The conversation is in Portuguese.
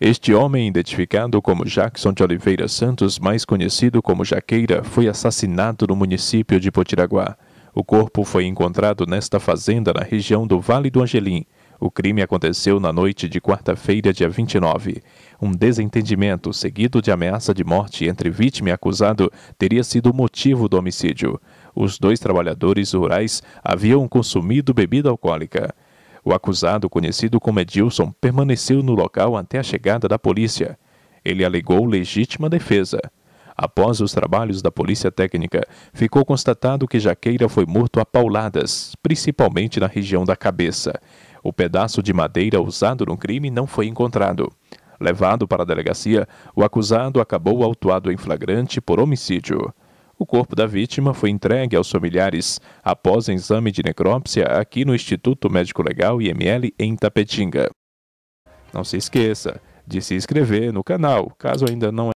Este homem, identificado como Jackson de Oliveira Santos, mais conhecido como Jaqueira, foi assassinado no município de Potiraguá. O corpo foi encontrado nesta fazenda na região do Vale do Angelim. O crime aconteceu na noite de quarta-feira, dia 29. Um desentendimento seguido de ameaça de morte entre vítima e acusado teria sido o motivo do homicídio. Os dois trabalhadores rurais haviam consumido bebida alcoólica. O acusado, conhecido como Edilson, permaneceu no local até a chegada da polícia. Ele alegou legítima defesa. Após os trabalhos da Polícia Técnica, ficou constatado que Jaqueira foi morto a pauladas, principalmente na região da cabeça. O pedaço de madeira usado no crime não foi encontrado. Levado para a delegacia, o acusado acabou autuado em flagrante por homicídio. O corpo da vítima foi entregue aos familiares após exame de necrópsia aqui no Instituto Médico Legal IML em Tapetinga. Não se esqueça de se inscrever no canal, caso ainda não